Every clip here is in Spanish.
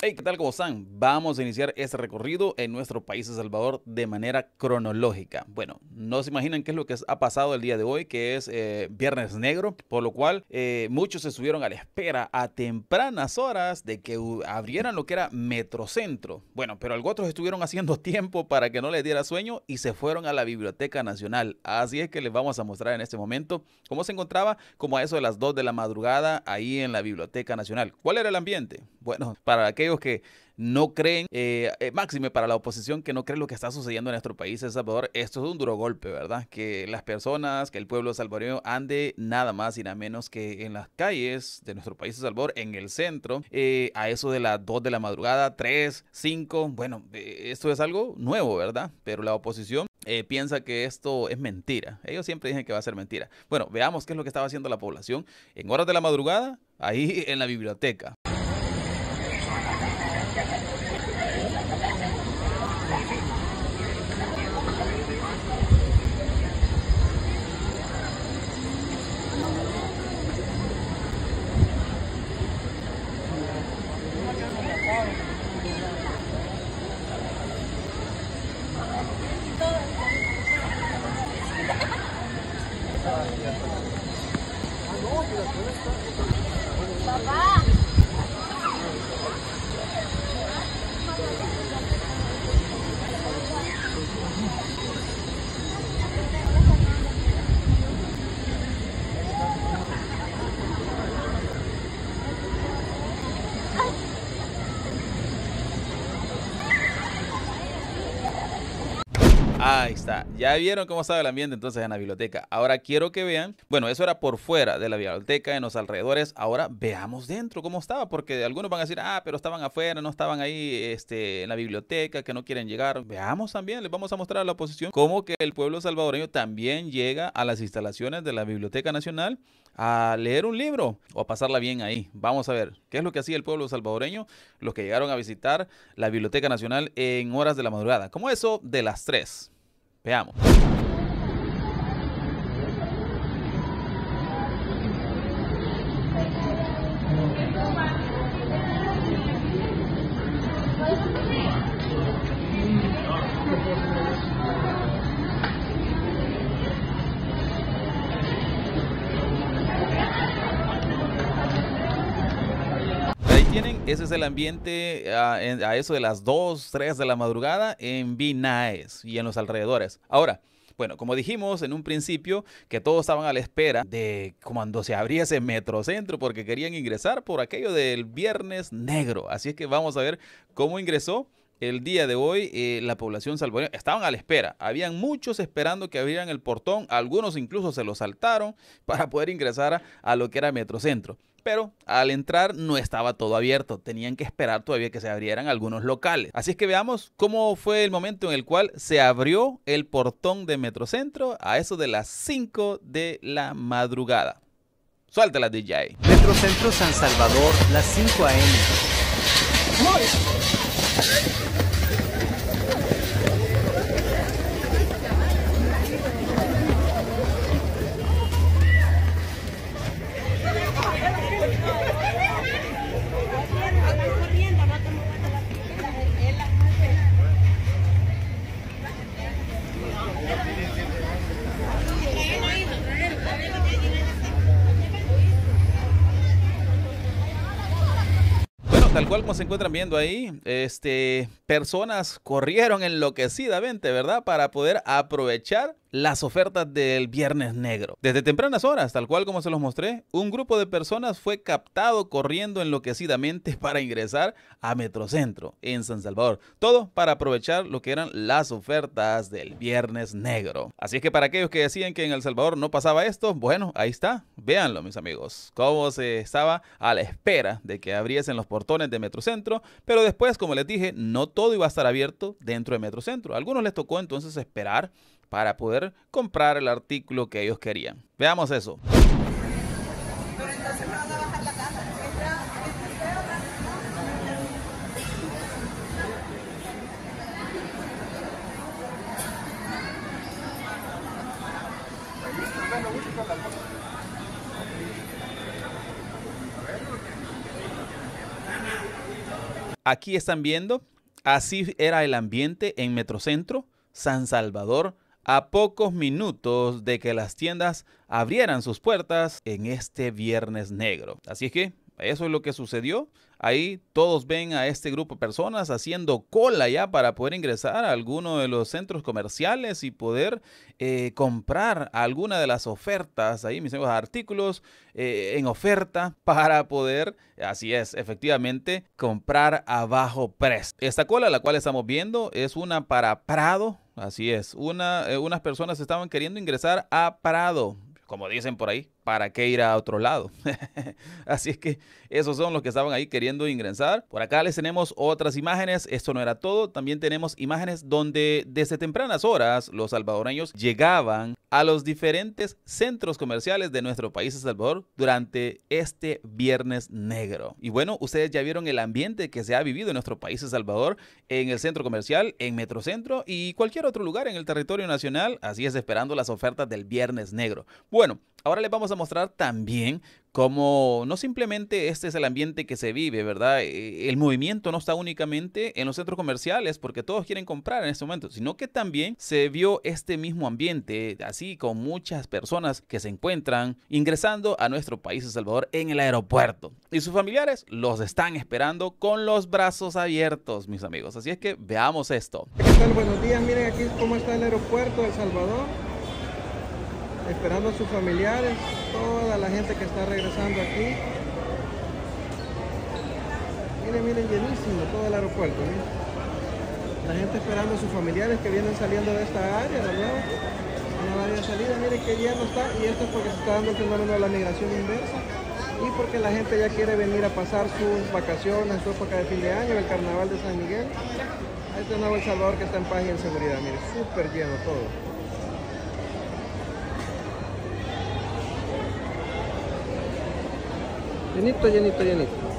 Hey, ¿qué tal? ¿Cómo están? Vamos a iniciar este recorrido en nuestro país, de Salvador, de manera cronológica. Bueno, no se imaginan qué es lo que ha pasado el día de hoy, que es eh, Viernes Negro, por lo cual eh, muchos se subieron a la espera a tempranas horas de que abrieran lo que era Metrocentro. Bueno, pero algunos estuvieron haciendo tiempo para que no les diera sueño y se fueron a la Biblioteca Nacional. Así es que les vamos a mostrar en este momento cómo se encontraba, como a eso de las 2 de la madrugada, ahí en la Biblioteca Nacional. ¿Cuál era el ambiente? Bueno, para que que no creen, eh, eh, máxime para la oposición que no creen lo que está sucediendo en nuestro país, El Salvador, esto es un duro golpe, ¿verdad? Que las personas, que el pueblo salvadoreño ande nada más y nada menos que en las calles de nuestro país, El Salvador, en el centro, eh, a eso de las 2 de la madrugada, 3, 5, bueno, esto es algo nuevo, ¿verdad? Pero la oposición piensa que esto es mentira. Ellos siempre dicen que va a ser mentira. Bueno, veamos qué es lo que estaba haciendo la población en horas de la madrugada, ahí en la biblioteca. Ahí está. Ya vieron cómo estaba el ambiente entonces en la biblioteca. Ahora quiero que vean, bueno, eso era por fuera de la biblioteca, en los alrededores. Ahora veamos dentro cómo estaba, porque algunos van a decir, ah, pero estaban afuera, no estaban ahí este, en la biblioteca, que no quieren llegar. Veamos también, les vamos a mostrar a la oposición cómo que el pueblo salvadoreño también llega a las instalaciones de la Biblioteca Nacional a leer un libro o a pasarla bien ahí. Vamos a ver qué es lo que hacía el pueblo salvadoreño, los que llegaron a visitar la Biblioteca Nacional en horas de la madrugada, como eso de las tres. Veamos. Ese es el ambiente ah, a, eso de las 2, 3 de la madrugada en Vinaes y en los alrededores. Ahora, bueno, como dijimos en un principio, que todos estaban a la espera de cuando se abría ese metrocentro porque querían ingresar por aquello del viernes negro. Así es que vamos a ver cómo ingresó. El día de hoy eh, la población salvadoreña estaban a la espera. Habían muchos esperando que abrieran el portón. Algunos incluso se lo saltaron para poder ingresar a, a lo que era Metrocentro pero al entrar no estaba todo abierto, tenían que esperar todavía que se abrieran algunos locales. Así es que veamos cómo fue el momento en el cual se abrió el portón de Metrocentro a eso de las 5 de la madrugada. Suéltala DJ. Metrocentro San Salvador, las 5 a.m. igual como se encuentran viendo ahí, este, personas corrieron enloquecidamente, ¿verdad? Para poder aprovechar las ofertas del Viernes Negro. Desde tempranas horas, tal cual como se los mostré, un grupo de personas fue captado corriendo enloquecidamente para ingresar a Metrocentro en San Salvador. Todo para aprovechar lo que eran las ofertas del Viernes Negro. Así es que para aquellos que decían que en El Salvador no pasaba esto, bueno, ahí está. Véanlo, mis amigos, cómo se estaba a la espera de que abriesen los portones de Metrocentro, pero después, como les dije, no todo iba a estar abierto dentro de Metrocentro. algunos les tocó entonces esperar para poder comprar el artículo que ellos querían. Veamos eso. Aquí están viendo, así era el ambiente en Metrocentro, San Salvador, a pocos minutos de que las tiendas abrieran sus puertas en este viernes negro. Así es que eso es lo que sucedió. Ahí todos ven a este grupo de personas haciendo cola ya para poder ingresar a alguno de los centros comerciales y poder eh, comprar alguna de las ofertas, ahí mis amigos, artículos eh, en oferta para poder, así es, efectivamente, comprar a bajo precio. Esta cola, la cual estamos viendo, es una para Prado, Así es. Eh, unas personas estaban queriendo ingresar a Prado, como dicen por ahí. ¿para qué ir a otro lado? Así es que esos son los que estaban ahí queriendo ingresar. Por acá les tenemos otras imágenes. Esto no era todo. También tenemos imágenes donde desde tempranas horas los salvadoreños llegaban a los diferentes centros comerciales de nuestro país, de Salvador, durante este viernes negro. Y bueno, ustedes ya vieron el ambiente que se ha vivido en nuestro país, de Salvador, en el centro comercial, en Metrocentro y cualquier otro lugar en el territorio nacional. Así es, esperando las ofertas del viernes negro. Bueno, ahora les vamos a mostrar también como no simplemente este es el ambiente que se vive, ¿verdad? E, el movimiento no está únicamente en los centros comerciales porque todos quieren comprar en este momento, sino que también se vio este mismo ambiente, así con muchas personas que se encuentran ingresando a nuestro país, El Salvador, en el aeropuerto. Y sus familiares los están esperando con los brazos abiertos, mis amigos. Así es que veamos esto. Buenos días, miren aquí cómo está el aeropuerto de Salvador esperando a sus familiares, toda la gente que está regresando aquí. Miren, miren, llenísimo todo el aeropuerto. La gente esperando a sus familiares que vienen saliendo de esta área, de nuevo. Una área de salida, miren que lleno está. Y esto es porque se está dando el fenómeno de la migración inversa y porque la gente ya quiere venir a pasar sus vacaciones, su época de fin de año, el carnaval de San Miguel. Este nuevo El Salvador que está en paz y en seguridad, Miren, súper lleno todo. जनित जनित जनित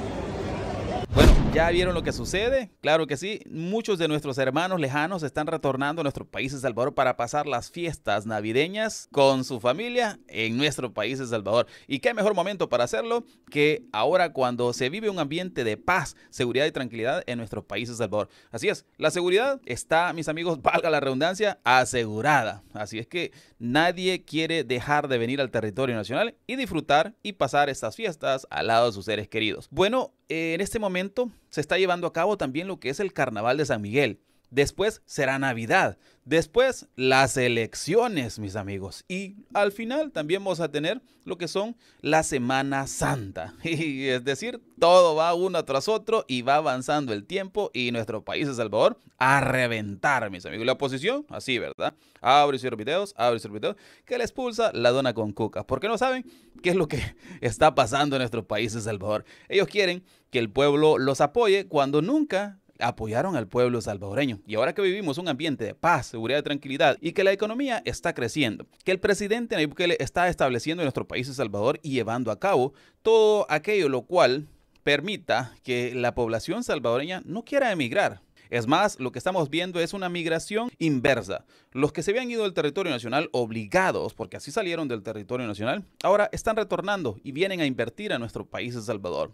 ¿Ya vieron lo que sucede? Claro que sí. Muchos de nuestros hermanos lejanos están retornando a nuestro país El Salvador para pasar las fiestas navideñas con su familia en nuestro país El Salvador. ¿Y qué mejor momento para hacerlo que ahora cuando se vive un ambiente de paz, seguridad y tranquilidad en nuestro país El Salvador? Así es, la seguridad está, mis amigos, valga la redundancia, asegurada. Así es que nadie quiere dejar de venir al territorio nacional y disfrutar y pasar estas fiestas al lado de sus seres queridos. Bueno, en este momento se está llevando a cabo también lo que es el Carnaval de San Miguel. Después será Navidad. Después las elecciones, mis amigos. Y al final también vamos a tener lo que son la Semana Santa. Y es decir, todo va uno tras otro y va avanzando el tiempo y nuestro país, El Salvador, a reventar, mis amigos. La oposición, así, ¿verdad? Abre y cierre videos, abre y cierre videos, que le expulsa la dona con cuca. Porque no saben qué es lo que está pasando en nuestro país, El Salvador. Ellos quieren que el pueblo los apoye cuando nunca apoyaron al pueblo salvadoreño. Y ahora que vivimos un ambiente de paz, seguridad y tranquilidad y que la economía está creciendo, que el presidente Nayib Bukele está estableciendo en nuestro país El Salvador y llevando a cabo todo aquello lo cual permita que la población salvadoreña no quiera emigrar, es más, lo que estamos viendo es una migración inversa. Los que se habían ido del territorio nacional obligados, porque así salieron del territorio nacional, ahora están retornando y vienen a invertir a nuestro país, El Salvador.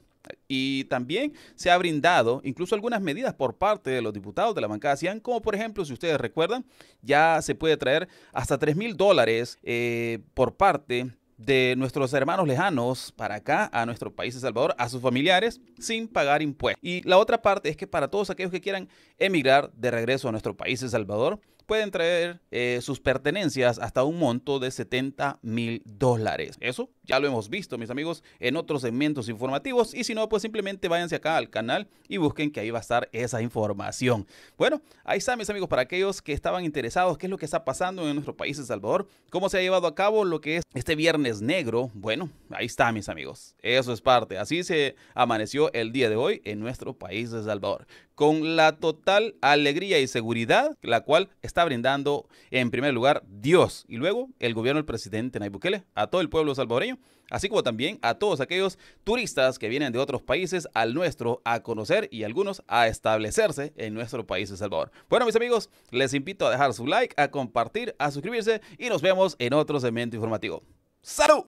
Y también se ha brindado incluso algunas medidas por parte de los diputados de la bancada CIAN, como por ejemplo, si ustedes recuerdan, ya se puede traer hasta 3 mil dólares eh, por parte de nuestros hermanos lejanos para acá, a nuestro país de Salvador, a sus familiares, sin pagar impuestos. Y la otra parte es que para todos aquellos que quieran emigrar de regreso a nuestro país de Salvador, pueden traer eh, sus pertenencias hasta un monto de 70 mil dólares. Eso ya lo hemos visto, mis amigos, en otros segmentos informativos. Y si no, pues simplemente váyanse acá al canal y busquen que ahí va a estar esa información. Bueno, ahí está, mis amigos, para aquellos que estaban interesados, qué es lo que está pasando en nuestro país, de Salvador, cómo se ha llevado a cabo lo que es este viernes negro. Bueno, ahí está, mis amigos. Eso es parte. Así se amaneció el día de hoy en nuestro país, de Salvador con la total alegría y seguridad, la cual está brindando en primer lugar Dios y luego el gobierno del presidente Nayib Bukele a todo el pueblo salvadoreño, así como también a todos aquellos turistas que vienen de otros países al nuestro a conocer y algunos a establecerse en nuestro país de Salvador. Bueno, mis amigos, les invito a dejar su like, a compartir, a suscribirse y nos vemos en otro segmento informativo. ¡Salud!